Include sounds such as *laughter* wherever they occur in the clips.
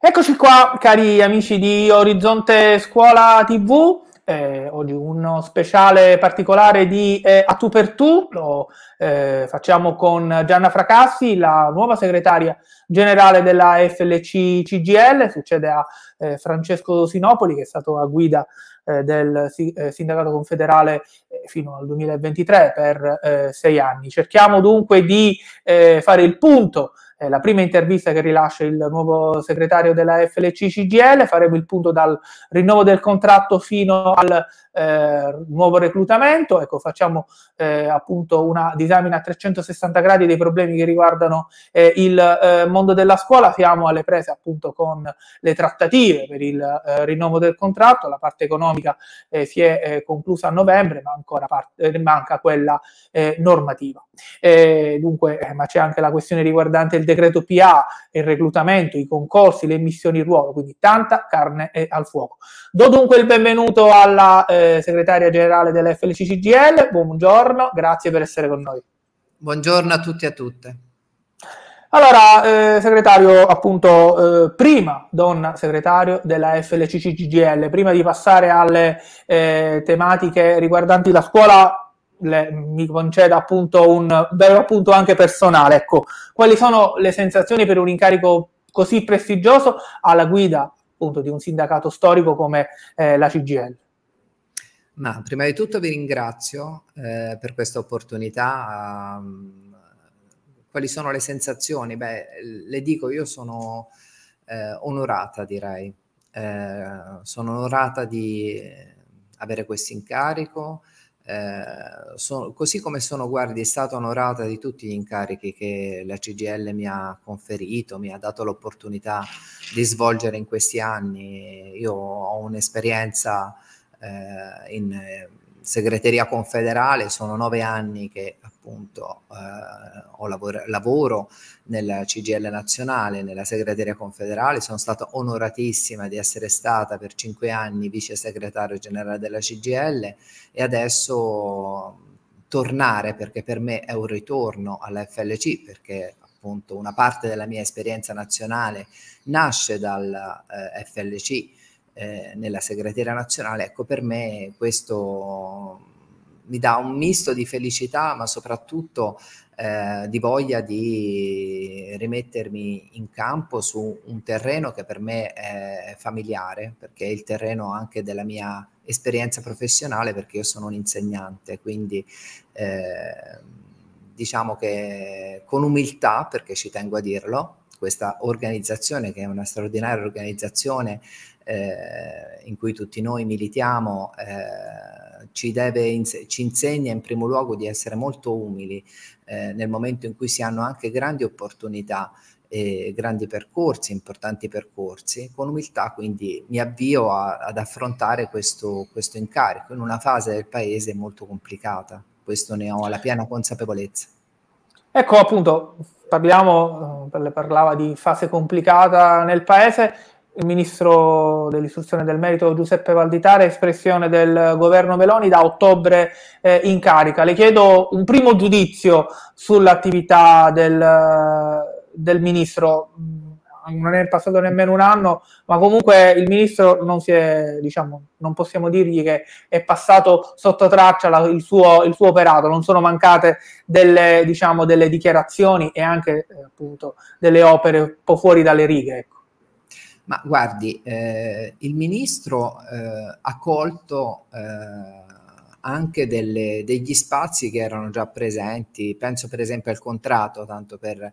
Eccoci qua, cari amici di Orizzonte Scuola TV. Eh, oggi uno speciale particolare di eh, A tu per tu, lo eh, facciamo con Gianna Fracassi, la nuova segretaria generale della FLC CGL, succede a eh, Francesco Sinopoli che è stato a guida eh, del eh, sindacato confederale fino al 2023 per sei anni. Cerchiamo dunque di fare il punto eh, la prima intervista che rilascia il nuovo segretario della FLC CGL, faremo il punto dal rinnovo del contratto fino al eh, nuovo reclutamento, ecco, facciamo eh, appunto una disamina a 360 gradi dei problemi che riguardano eh, il eh, mondo della scuola, siamo alle prese appunto con le trattative per il eh, rinnovo del contratto, la parte economica eh, si è conclusa a novembre, ma ancora parte, manca quella normativa. dunque, ma c'è anche la questione riguardante il decreto PA, il reclutamento, i concorsi, le missioni ruolo, quindi tanta carne al fuoco. Do dunque il benvenuto alla eh, segretaria generale dell'FLCCGL. Buongiorno, grazie per essere con noi. Buongiorno a tutti e a tutte. Allora, eh, segretario, appunto, eh, prima donna segretario della FLCCGL, prima di passare alle eh, tematiche riguardanti la scuola, le, mi conceda appunto un bello appunto anche personale. Ecco, quali sono le sensazioni per un incarico così prestigioso alla guida appunto di un sindacato storico come eh, la CGL? Ma prima di tutto vi ringrazio eh, per questa opportunità. Ehm, quali sono le sensazioni? Beh, le dico, io sono eh, onorata, direi. Eh, sono onorata di avere questo incarico, eh, so, così come sono, guardi, stata onorata di tutti gli incarichi che la CGL mi ha conferito, mi ha dato l'opportunità di svolgere in questi anni. Io ho un'esperienza eh, in eh, segreteria confederale, sono nove anni che appunto eh, lavoro, lavoro nella CGL nazionale, nella segreteria confederale, sono stata onoratissima di essere stata per cinque anni vice segretario generale della CGL e adesso tornare perché per me è un ritorno alla FLC perché appunto una parte della mia esperienza nazionale nasce dal eh, FLC eh, nella segreteria nazionale. Ecco, per me questo mi dà un misto di felicità, ma soprattutto eh, di voglia di rimettermi in campo su un terreno che per me è familiare, perché è il terreno anche della mia esperienza professionale, perché io sono un insegnante, quindi eh, diciamo che con umiltà, perché ci tengo a dirlo, questa organizzazione che è una straordinaria organizzazione eh, in cui tutti noi militiamo eh, ci, ins- ci, insegna in primo luogo di essere molto umili eh, nel momento in cui si hanno anche grandi opportunità e grandi percorsi, importanti percorsi, con umiltà quindi mi avvio a, ad affrontare questo, questo incarico in una fase del paese molto complicata, questo ne ho la piena consapevolezza. Ecco appunto, parliamo, eh, parlava di fase complicata nel paese, il ministro dell'istruzione del merito Giuseppe Valditare, espressione del governo Meloni da ottobre eh, in carica. Le chiedo un primo giudizio sull'attività del, del ministro. Mm, non è passato nemmeno un anno, ma comunque il ministro non si è, diciamo, non possiamo dirgli che è passato sotto traccia la, il, suo, il, suo, operato, non sono mancate delle, diciamo, delle dichiarazioni e anche eh, appunto delle opere un po' fuori dalle righe. Ecco. Ma guardi, eh, il ministro eh, ha colto eh, anche delle, degli spazi che erano già presenti, penso per esempio al contratto, tanto per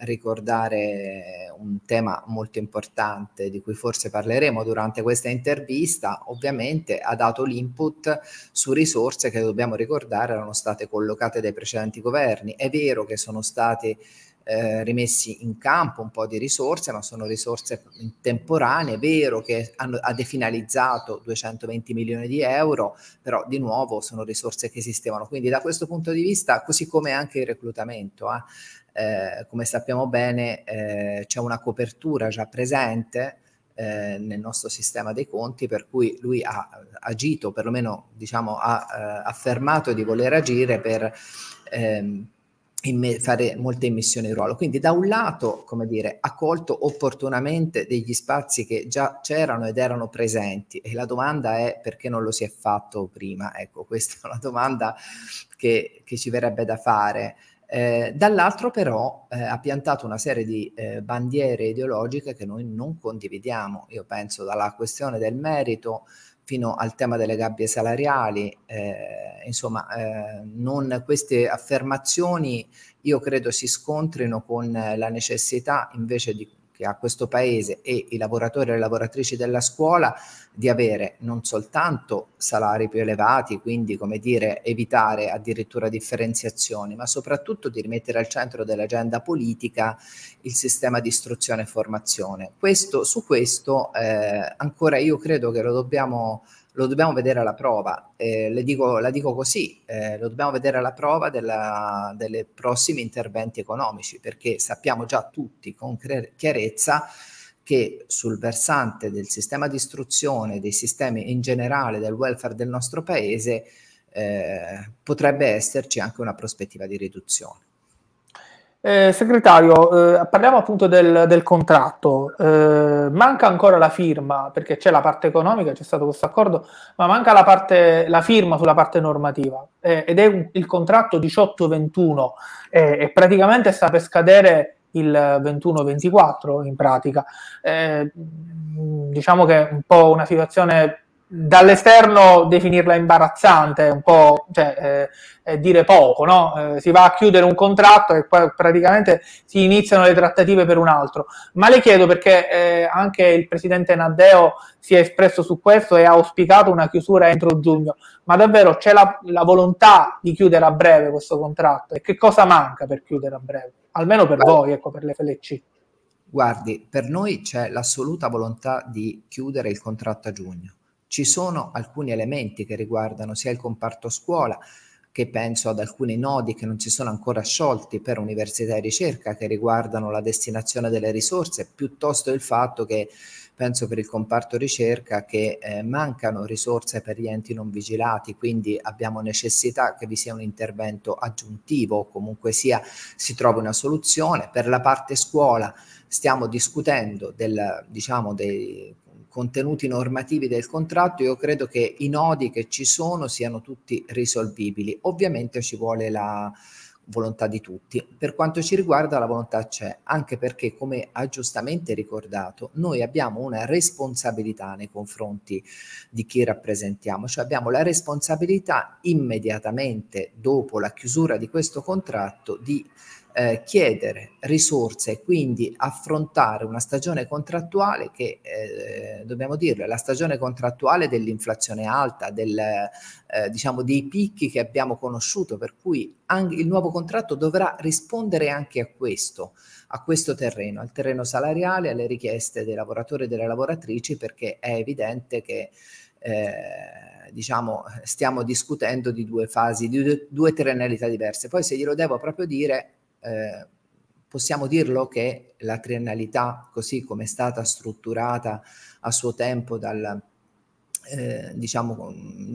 ricordare un tema molto importante di cui forse parleremo durante questa intervista, ovviamente ha dato l'input su risorse che dobbiamo ricordare erano state collocate dai precedenti governi. È vero che sono state... Eh, rimessi in campo un po' di risorse, ma sono risorse temporanee, è vero che hanno, ha definalizzato 220 milioni di euro, però di nuovo sono risorse che esistevano. Quindi da questo punto di vista, così come anche il reclutamento, eh, eh, come sappiamo bene eh, c'è una copertura già presente eh, nel nostro sistema dei conti, per cui lui ha agito, perlomeno diciamo, ha affermato di voler agire per... Ehm, fare molte immissioni di ruolo. Quindi da un lato, come dire, ha colto opportunamente degli spazi che già c'erano ed erano presenti e la domanda è perché non lo si è fatto prima? Ecco, *laughs* questa è una domanda che, che ci verrebbe da fare. Eh, dall'altro però eh, ha piantato una serie di eh, bandiere ideologiche che noi non condividiamo. Io penso dalla questione del merito fino al tema delle gabbie salariali, eh, insomma, eh, non, queste affermazioni io credo si scontrino con la necessità invece di che ha questo paese e i lavoratori e le lavoratrici della scuola di avere non soltanto salari più elevati, quindi come dire evitare addirittura differenziazioni, ma soprattutto di rimettere al centro dell'agenda politica il sistema di istruzione e formazione. Questo, su questo eh, ancora io credo che lo dobbiamo lo dobbiamo vedere alla prova, eh, dico, la dico così, eh, lo dobbiamo vedere alla prova della, delle prossimi interventi economici, perché sappiamo già tutti con chiarezza che sul versante del sistema di istruzione, dei sistemi in generale, del welfare del nostro paese, eh, potrebbe esserci anche una prospettiva di riduzione. Eh, segretario, eh, parliamo appunto del, del contratto. Eh, manca ancora la firma, perché c'è la parte economica, c'è stato questo accordo, ma manca la, parte, la firma sulla parte normativa. Eh, ed è un, il contratto 18-21 eh, e praticamente sta per scadere il 21-24 in pratica. Eh, diciamo che è un po' una situazione dall'esterno definirla imbarazzante, un po' cioè, eh, dire poco, no? eh, si va a chiudere un contratto e poi praticamente si iniziano le trattative per un altro. Ma le chiedo perché eh, anche il presidente Naddeo si è espresso su questo e ha auspicato una chiusura entro giugno, ma davvero c'è la, la volontà di chiudere a breve questo contratto e che cosa manca per chiudere a breve? Almeno per Beh. voi, ecco, per l'FLC. Guardi, per noi c'è l'assoluta volontà di chiudere il contratto a giugno ci sono alcuni elementi che riguardano sia il comparto scuola, che penso ad alcuni nodi che non si sono ancora sciolti per università e ricerca che riguardano la destinazione delle risorse, piuttosto il fatto che penso per il comparto ricerca che eh, mancano risorse per gli enti non vigilati, quindi abbiamo necessità che vi sia un intervento aggiuntivo o comunque sia si trovi una soluzione. Per la parte scuola stiamo discutendo del, diciamo, dei contenuti normativi del contratto, io credo che i nodi che ci sono siano tutti risolvibili. Ovviamente ci vuole la volontà di tutti. Per quanto ci riguarda la volontà c'è, anche perché come ha giustamente ricordato, noi abbiamo una responsabilità nei confronti di chi rappresentiamo, cioè abbiamo la responsabilità immediatamente dopo la chiusura di questo contratto di eh, chiedere risorse e quindi affrontare una stagione contrattuale che, eh, dobbiamo dirlo, è la stagione contrattuale dell'inflazione alta, del, eh, diciamo dei picchi che abbiamo conosciuto, per cui il nuovo contratto dovrà rispondere anche a questo, a questo terreno, al terreno salariale, alle richieste dei lavoratori e delle lavoratrici, perché è evidente che eh, diciamo, stiamo discutendo di due fasi, di due, due terrenalità diverse. Poi se glielo devo proprio dire, eh, possiamo dirlo che la triennalità, così come è stata strutturata a suo tempo dal, eh, diciamo,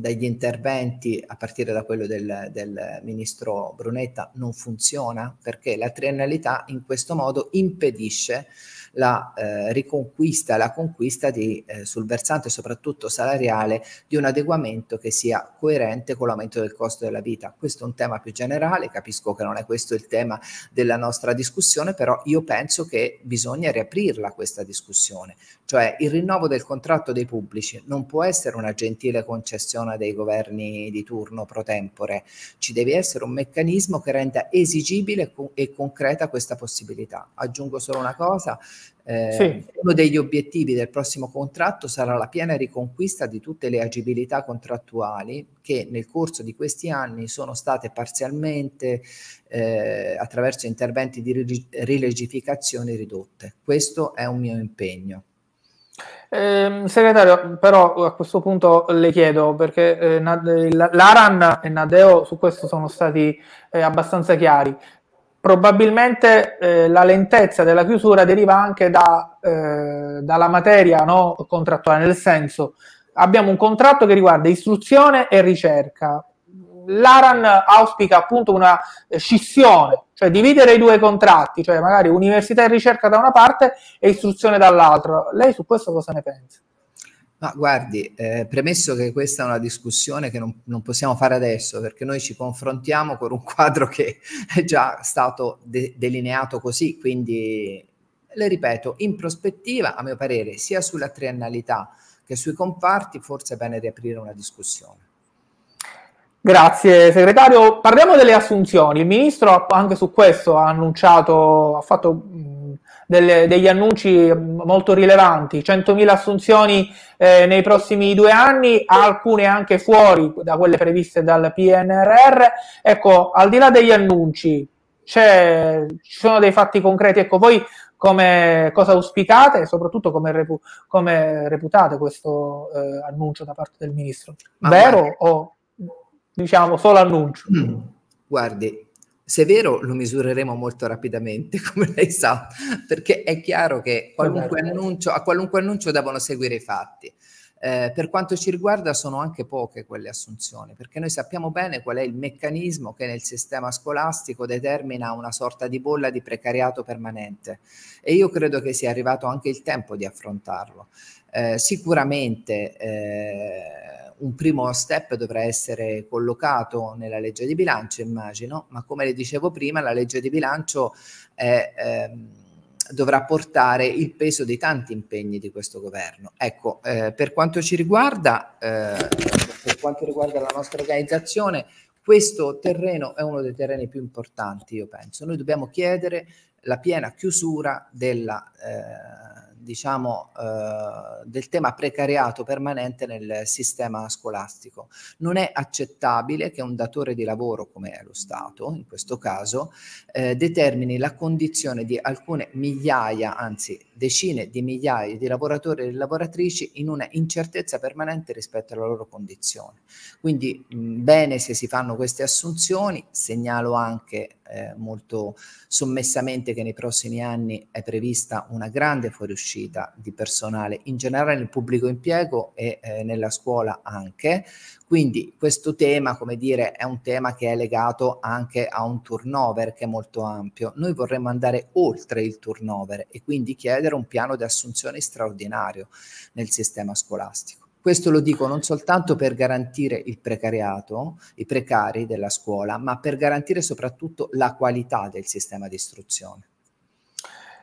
dagli interventi, a partire da quello del, del ministro Brunetta, non funziona perché la triennalità in questo modo impedisce la eh, riconquista, la conquista di, eh, sul versante soprattutto salariale di un adeguamento che sia coerente con l'aumento del costo della vita. Questo è un tema più generale, capisco che non è questo il tema della nostra discussione, però io penso che bisogna riaprirla questa discussione, cioè il rinnovo del contratto dei pubblici non può essere una gentile concessione persona dei governi di turno pro tempore. Ci deve essere un meccanismo che renda esigibile e concreta questa possibilità. Aggiungo solo una cosa, eh, sì. Uno degli obiettivi del prossimo contratto sarà la piena riconquista di tutte le agibilità contrattuali che nel corso di questi anni sono state parzialmente, eh, attraverso interventi di rilegificazione, ridotte. Questo è un mio impegno. Eh, segretario, però a questo punto le chiedo perché eh, l'Aran e Nadeo su questo sono stati eh, abbastanza chiari. Probabilmente eh, la lentezza della chiusura deriva anche da, eh, dalla materia no, contrattuale, nel senso abbiamo un contratto che riguarda istruzione e ricerca. L'Aran auspica appunto una eh, scissione cioè dividere i due contratti, cioè magari università e ricerca da una parte e istruzione dall'altra. Lei su questo cosa ne pensa? Ma guardi, eh, premesso che questa è una discussione che non, non, possiamo fare adesso, perché noi ci confrontiamo con un quadro che è già stato de- delineato così, quindi le ripeto, in prospettiva, a mio parere, sia sulla triennalità che sui comparti, forse è bene riaprire una discussione. Grazie segretario. Parliamo delle assunzioni. Il ministro anche su questo ha annunciato, ha fatto delle, degli annunci molto rilevanti, 100.000 assunzioni eh, nei prossimi due anni, alcune anche fuori da quelle previste dal PNRR. Ecco, al di là degli annunci, ci sono dei fatti concreti. Ecco, voi come, cosa auspicate e soprattutto come, repu, come reputate questo eh, annuncio da parte del ministro? Vero o diciamo, solo annuncio. Mm. Guardi, se è vero lo misureremo molto rapidamente, *laughs* come lei sa, perché è chiaro che qualunque esatto. annuncio, a qualunque annuncio devono seguire i fatti. Eh, per quanto ci riguarda sono anche poche quelle assunzioni, perché noi sappiamo bene qual è il meccanismo che nel sistema scolastico determina una sorta di bolla di precariato permanente e io credo che sia arrivato anche il tempo di affrontarlo. Eh, sicuramente eh, un primo step dovrà essere collocato nella legge di bilancio, immagino, ma come le dicevo prima, la legge di bilancio è, eh, dovrà portare il peso di tanti impegni di questo governo. Ecco, eh, per quanto ci riguarda, eh, per quanto riguarda la nostra organizzazione, questo terreno è uno dei terreni più importanti, io penso. Noi dobbiamo chiedere la piena chiusura della eh, diciamo, eh, del tema precariato permanente nel sistema scolastico. Non è accettabile che un datore di lavoro, come è lo Stato in questo caso, eh, determini la condizione di alcune migliaia, anzi decine di migliaia di lavoratori e lavoratrici in una incertezza permanente rispetto alla loro condizione. Quindi mh, bene se si fanno queste assunzioni, segnalo anche eh, molto sommessamente che nei prossimi anni è prevista una grande fuoriuscita di personale in generale nel pubblico impiego e eh, nella scuola anche. Quindi questo tema, come dire, è un tema che è legato anche a un turnover che è molto ampio. Noi vorremmo andare oltre il turnover e quindi chiedere un piano di assunzioni straordinario nel sistema scolastico. Questo lo dico non soltanto per garantire il precariato, i precari della scuola, ma per garantire soprattutto la qualità del sistema di istruzione.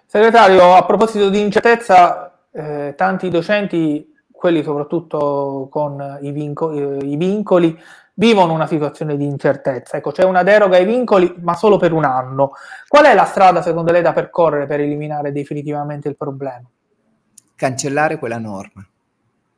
Segretario, a proposito di incertezza, eh, tanti docenti, quelli soprattutto con i, vinco- eh, i vincoli, vivono una situazione di incertezza. Ecco, c'è una deroga ai vincoli, ma solo per un anno. Qual è la strada, secondo lei, da percorrere per eliminare definitivamente il problema? Cancellare quella norma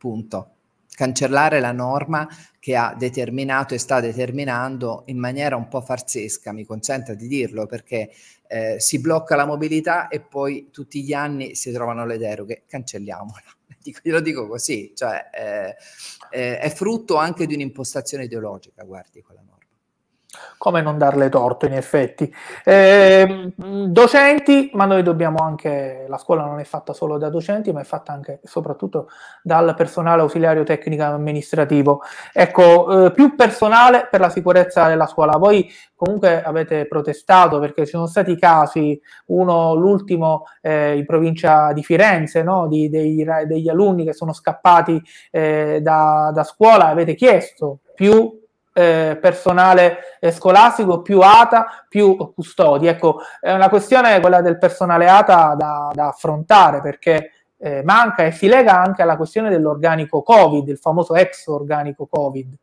punto. Cancellare la norma che ha determinato e sta determinando in maniera un po' farsesca, mi consenta di dirlo, perché eh, si blocca la mobilità e poi tutti gli anni si trovano le deroghe, cancelliamola. *laughs* Dico, glielo dico così, cioè eh, eh, è frutto anche di un'impostazione ideologica, guardi quella norma. Come non darle torto, in effetti. Eh, docenti, ma noi dobbiamo anche, la scuola non è fatta solo da docenti, ma è fatta anche e soprattutto dal personale ausiliario tecnico amministrativo. Ecco, eh, più personale per la sicurezza della scuola. Voi comunque avete protestato perché ci sono stati casi, uno, l'ultimo eh, in provincia di Firenze, no? di, dei, degli alunni che sono scappati eh, da, da scuola, avete chiesto più eh, personale eh, scolastico, più ATA, più custodi. Ecco, è una questione quella del personale ATA da, da affrontare perché eh, manca e si lega anche alla questione dell'organico Covid, il famoso ex organico Covid.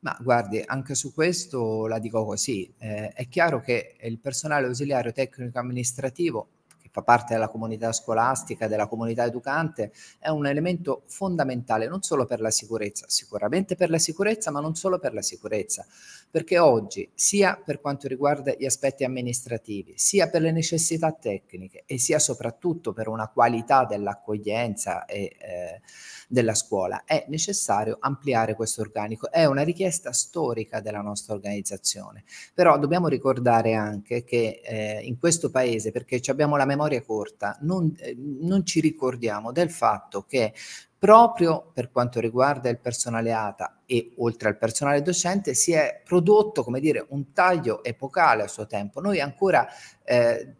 Ma guardi, anche su questo la dico così, eh, è chiaro che il personale ausiliario tecnico amministrativo fa parte della comunità scolastica, della comunità educante, è un elemento fondamentale non solo per la sicurezza, sicuramente per la sicurezza, ma non solo per la sicurezza, perché oggi sia per quanto riguarda gli aspetti amministrativi, sia per le necessità tecniche e sia soprattutto per una qualità dell'accoglienza e eh, della scuola, è necessario ampliare questo organico. È una richiesta storica della nostra organizzazione. Però dobbiamo ricordare anche che eh, in questo paese, perché abbiamo la memoria memoria corta, non, eh, non ci ricordiamo del fatto che proprio per quanto riguarda il personale ATA e oltre al personale docente si è prodotto come dire un taglio epocale a suo tempo noi ancora eh, eh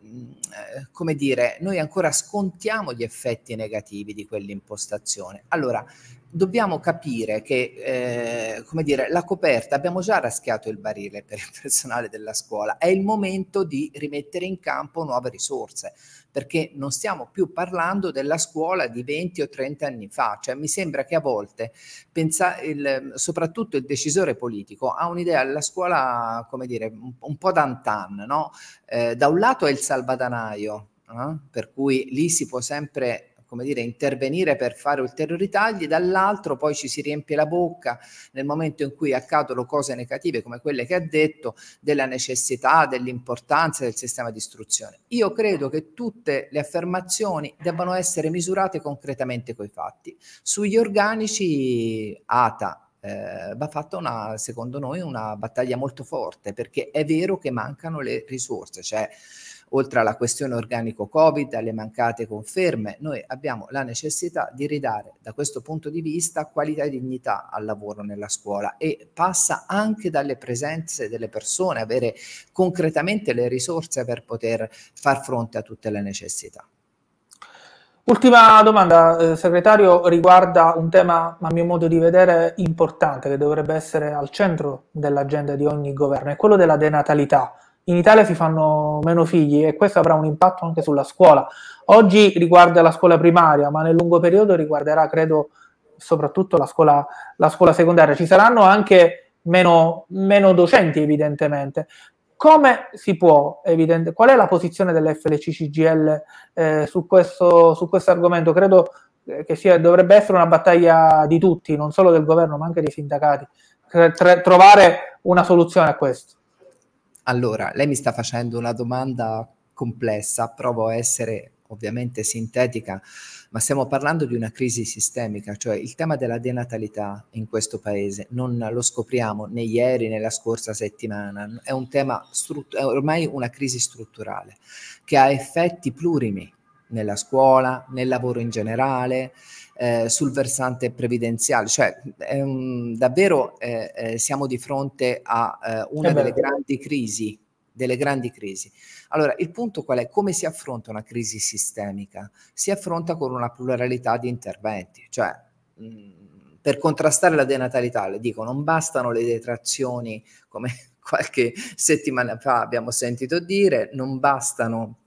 come dire noi ancora scontiamo gli effetti negativi di quell'impostazione allora dobbiamo capire che, eh, come dire, la coperta, abbiamo già raschiato il barile per il personale della scuola, è il momento di rimettere in campo nuove risorse, perché non stiamo più parlando della scuola di 20 o 30 anni fa, cioè mi sembra che a volte, pensa, il, soprattutto il decisore politico, ha un'idea della scuola, come dire, un, un po' d'antan, no? Eh, da un lato è il salvadanaio, eh? per cui lì si può sempre come dire, intervenire per fare ulteriori tagli, dall'altro poi ci si riempie la bocca nel momento in cui accadono cose negative come quelle che ha detto, della necessità, dell'importanza del sistema di istruzione. Io credo che tutte le affermazioni debbano essere misurate concretamente coi fatti. Sugli organici ATA eh, va fatta una, secondo noi una battaglia molto forte perché è vero che mancano le risorse, cioè oltre alla questione organico Covid, alle mancate conferme, noi abbiamo la necessità di ridare da questo punto di vista qualità e dignità al lavoro nella scuola e passa anche dalle presenze delle persone, avere concretamente le risorse per poter far fronte a tutte le necessità. Ultima domanda, eh, segretario, riguarda un tema, a mio modo di vedere, importante che dovrebbe essere al centro dell'agenda di ogni governo, è quello della denatalità in Italia si fanno meno figli e questo avrà un impatto anche sulla scuola. Oggi riguarda la scuola primaria, ma nel lungo periodo riguarderà, credo, soprattutto la scuola, la scuola secondaria. Ci saranno anche meno, meno docenti, evidentemente. Come si può, evidente, qual è la posizione dell'FLCCGL eh, su, questo, su questo argomento? Credo eh, che sia, dovrebbe essere una battaglia di tutti, non solo del governo, ma anche dei sindacati, trovare una soluzione a questo. Allora, lei mi sta facendo una domanda complessa, provo a essere ovviamente sintetica, ma stiamo parlando di una crisi sistemica, cioè il tema della denatalità in questo paese non lo scopriamo né ieri né la scorsa settimana, è un tema strut- è ormai una crisi strutturale che ha effetti plurimi nella scuola, nel lavoro in generale, eh, sul versante previdenziale. Cioè, ehm, davvero eh, eh, siamo di fronte a eh, una delle grandi crisi delle grandi crisi. Allora, il punto qual è? Come si affronta una crisi sistemica? Si affronta con una pluralità di interventi, cioè mh, mm, per contrastare la denatalità, le dico, non bastano le detrazioni come *laughs* qualche settimana fa abbiamo sentito dire, non bastano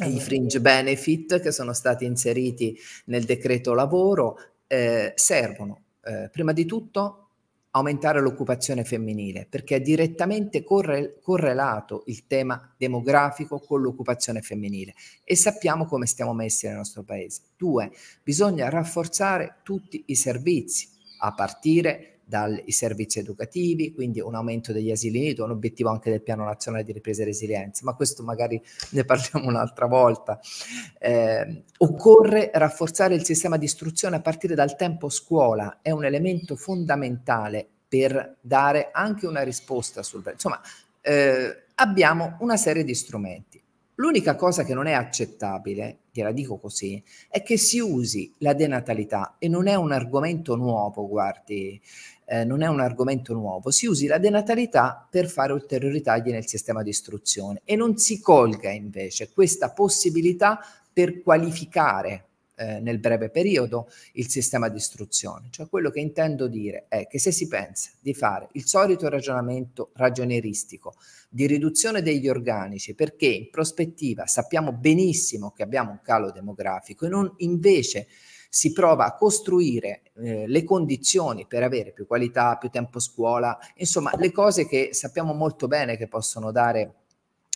eh, i fringe benefit che sono stati inseriti nel decreto lavoro eh, servono eh, prima di tutto aumentare l'occupazione femminile perché è direttamente corre- correlato il tema demografico con l'occupazione femminile e sappiamo come stiamo messi nel nostro paese. Due, bisogna rafforzare tutti i servizi a partire dai servizi educativi, quindi un aumento degli asili nido, un obiettivo anche del Piano Nazionale di Ripresa e Resilienza, ma questo magari *laughs* ne parliamo un'altra volta. Eh, occorre rafforzare il sistema di istruzione a partire dal tempo scuola, è un elemento fondamentale per dare anche una risposta sul... Insomma, eh, abbiamo una serie di strumenti. L'unica cosa che non è accettabile, gliela dico così, è che si usi la denatalità e non è un argomento nuovo, guardi, eh, non è un argomento nuovo, si usi la denatalità per fare ulteriori tagli nel sistema di istruzione e non si colga invece questa possibilità per qualificare eh, nel breve periodo il sistema di istruzione. Cioè quello che intendo dire è che se si pensa di fare il solito ragionamento ragionieristico di riduzione degli organici perché in prospettiva sappiamo benissimo che abbiamo un calo demografico e non invece si prova a costruire eh, le condizioni per avere più qualità, più tempo a scuola, insomma le cose che sappiamo molto bene che possono dare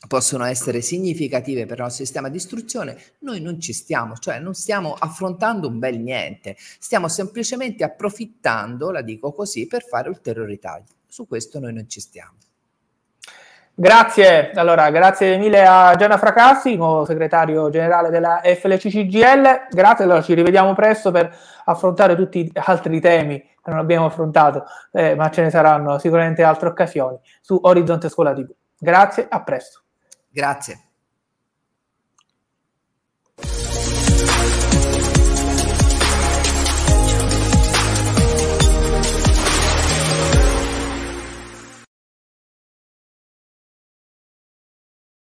possono essere significative per il nostro sistema di istruzione, noi non ci stiamo, cioè non stiamo affrontando un bel niente, stiamo semplicemente approfittando, la dico così, per fare ulteriori tagli. Su questo noi non ci stiamo. Grazie, allora, grazie mille a Gianna Fracassi, nuovo segretario generale della FLCCGL. Grazie, allora ci rivediamo presto per affrontare tutti gli altri temi che non abbiamo affrontato, eh, ma ce ne saranno sicuramente altre occasioni su Orizzonte Scuola TV. Grazie, a presto. Grazie.